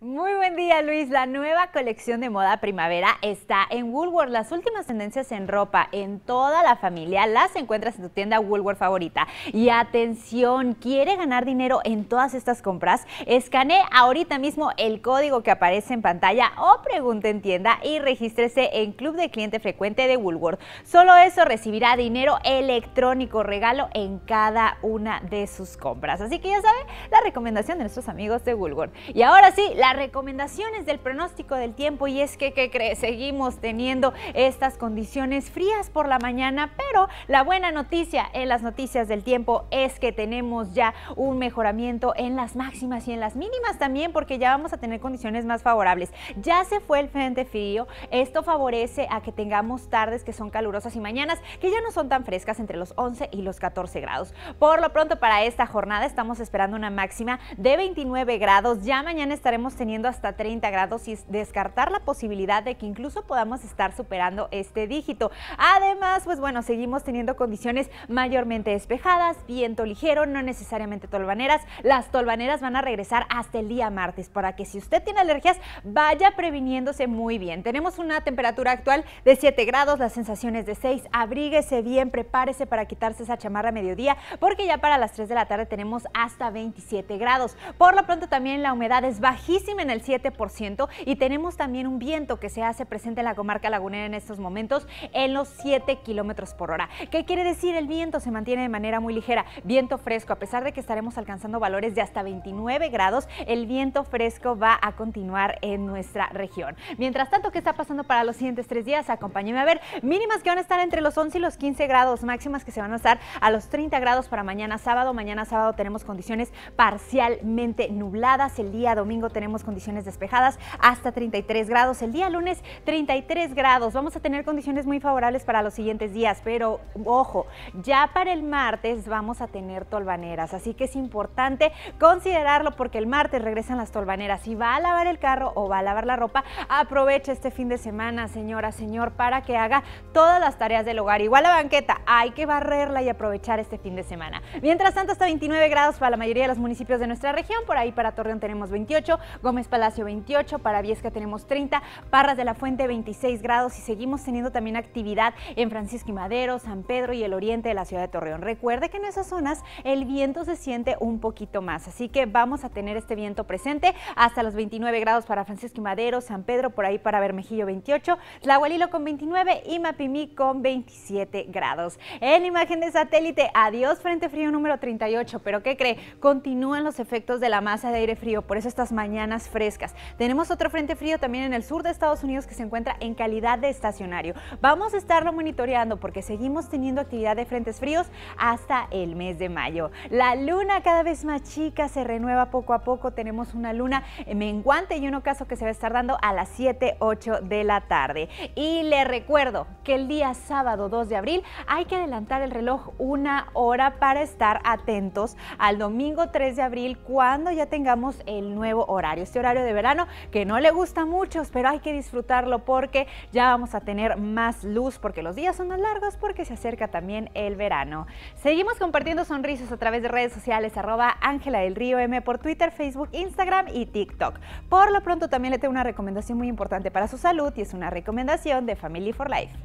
Muy buen día Luis, la nueva colección de moda primavera está en Woolworth. Las últimas tendencias en ropa en toda la familia las encuentras en tu tienda Woolworth favorita. Y atención, ¿quiere ganar dinero en todas estas compras? Escane ahorita mismo el código que aparece en pantalla o pregunte en tienda y regístrese en Club de Cliente Frecuente de Woolworth. Solo eso recibirá dinero electrónico regalo en cada una de sus compras. Así que ya sabe la recomendación de nuestros amigos de Woolworth. Y ahora sí, la las recomendaciones del pronóstico del tiempo y es que, Seguimos teniendo estas condiciones frías por la mañana, pero la buena noticia en las noticias del tiempo es que tenemos ya un mejoramiento en las máximas y en las mínimas también porque ya vamos a tener condiciones más favorables. Ya se fue el frente frío, esto favorece a que tengamos tardes que son calurosas y mañanas que ya no son tan frescas entre los 11 y los 14 grados. Por lo pronto para esta jornada estamos esperando una máxima de 29 grados, ya mañana estaremos teniendo hasta 30 grados y descartar la posibilidad de que incluso podamos estar superando este dígito. Además, pues bueno, seguimos teniendo condiciones mayormente despejadas, viento ligero, no necesariamente tolvaneras. Las tolvaneras van a regresar hasta el día martes para que si usted tiene alergias vaya previniéndose muy bien. Tenemos una temperatura actual de 7 grados, las sensaciones de 6. Abríguese bien, prepárese para quitarse esa chamarra mediodía porque ya para las 3 de la tarde tenemos hasta 27 grados. Por lo pronto también la humedad es bajísima en el 7% y tenemos también un viento que se hace presente en la comarca lagunera en estos momentos en los 7 kilómetros por hora. ¿Qué quiere decir? El viento se mantiene de manera muy ligera. Viento fresco, a pesar de que estaremos alcanzando valores de hasta 29 grados, el viento fresco va a continuar en nuestra región. Mientras tanto, ¿qué está pasando para los siguientes tres días? Acompáñenme a ver mínimas que van a estar entre los 11 y los 15 grados, máximas que se van a estar a los 30 grados para mañana sábado. Mañana sábado tenemos condiciones parcialmente nubladas. El día domingo tenemos condiciones despejadas hasta 33 grados. El día lunes 33 grados. Vamos a tener condiciones muy favorables para los siguientes días, pero ojo, ya para el martes vamos a tener tolvaneras, así que es importante considerarlo porque el martes regresan las tolvaneras. Si va a lavar el carro o va a lavar la ropa, aproveche este fin de semana, señora, señor, para que haga todas las tareas del hogar. Igual la banqueta, hay que barrerla y aprovechar este fin de semana. Mientras tanto, hasta 29 grados para la mayoría de los municipios de nuestra región, por ahí para Torreón tenemos 28, Gómez Palacio 28, para Viesca tenemos 30, Parras de la Fuente 26 grados y seguimos teniendo también actividad en Francisco y Madero, San Pedro y el oriente de la ciudad de Torreón. Recuerde que en esas zonas el viento se siente un poquito más, así que vamos a tener este viento presente hasta los 29 grados para Francisco y Madero, San Pedro, por ahí para Bermejillo 28, Tlahualilo con 29 y Mapimí con 27 grados. En imagen de satélite, adiós frente frío número 38, pero ¿qué cree? Continúan los efectos de la masa de aire frío, por eso estas mañanas frescas. Tenemos otro frente frío también en el sur de Estados Unidos que se encuentra en calidad de estacionario. Vamos a estarlo monitoreando porque seguimos teniendo actividad de frentes fríos hasta el mes de mayo. La luna cada vez más chica se renueva poco a poco. Tenemos una luna menguante y un ocaso que se va a estar dando a las 7, 8 de la tarde. Y le recuerdo que el día sábado 2 de abril hay que adelantar el reloj una hora para estar atentos al domingo 3 de abril cuando ya tengamos el nuevo horario este horario de verano que no le gusta mucho, muchos, pero hay que disfrutarlo porque ya vamos a tener más luz, porque los días son más largos, porque se acerca también el verano. Seguimos compartiendo sonrisas a través de redes sociales, arroba del Río M por Twitter, Facebook, Instagram y TikTok. Por lo pronto también le tengo una recomendación muy importante para su salud y es una recomendación de Family for Life.